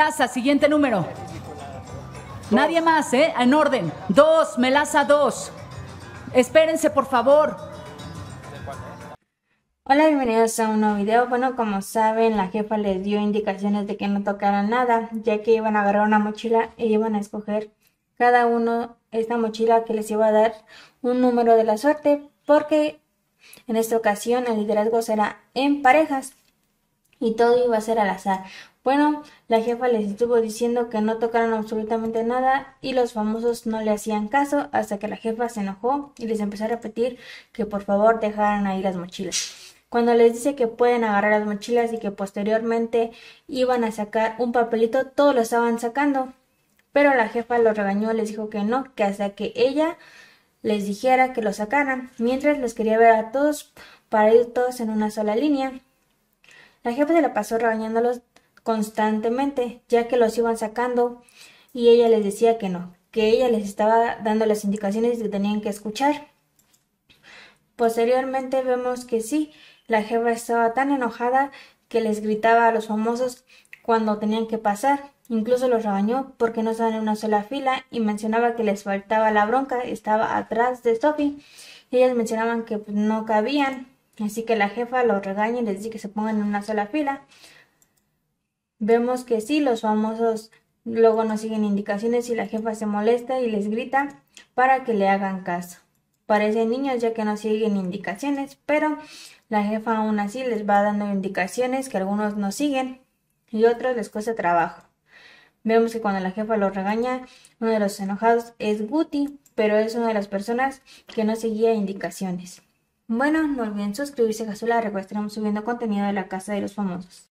¡Melaza! siguiente número. Nadie más, ¿eh? En orden. Dos, Melaza, dos. Espérense, por favor. Hola, bienvenidos a un nuevo video. Bueno, como saben, la jefa les dio indicaciones de que no tocaran nada, ya que iban a agarrar una mochila y e iban a escoger cada uno esta mochila que les iba a dar un número de la suerte, porque en esta ocasión el liderazgo será en parejas y todo iba a ser al azar. Bueno, la jefa les estuvo diciendo que no tocaran absolutamente nada y los famosos no le hacían caso hasta que la jefa se enojó y les empezó a repetir que por favor dejaran ahí las mochilas. Cuando les dice que pueden agarrar las mochilas y que posteriormente iban a sacar un papelito, todos lo estaban sacando. Pero la jefa los regañó, les dijo que no, que hasta que ella les dijera que lo sacaran, mientras les quería ver a todos para ir todos en una sola línea. La jefa se la pasó regañándolos constantemente, ya que los iban sacando y ella les decía que no, que ella les estaba dando las indicaciones que tenían que escuchar. Posteriormente vemos que sí, la jefa estaba tan enojada que les gritaba a los famosos cuando tenían que pasar. Incluso los rebañó porque no estaban en una sola fila y mencionaba que les faltaba la bronca, estaba atrás de Sophie. Ellas mencionaban que pues, no cabían, Así que la jefa los regaña y les dice que se pongan en una sola fila. Vemos que sí, los famosos luego no siguen indicaciones y la jefa se molesta y les grita para que le hagan caso. Parecen niños ya que no siguen indicaciones, pero la jefa aún así les va dando indicaciones que algunos no siguen y otros les cuesta trabajo. Vemos que cuando la jefa los regaña, uno de los enojados es Buti, pero es una de las personas que no seguía indicaciones. Bueno, no olviden suscribirse a la recuerden estaremos subiendo contenido de la Casa de los Famosos.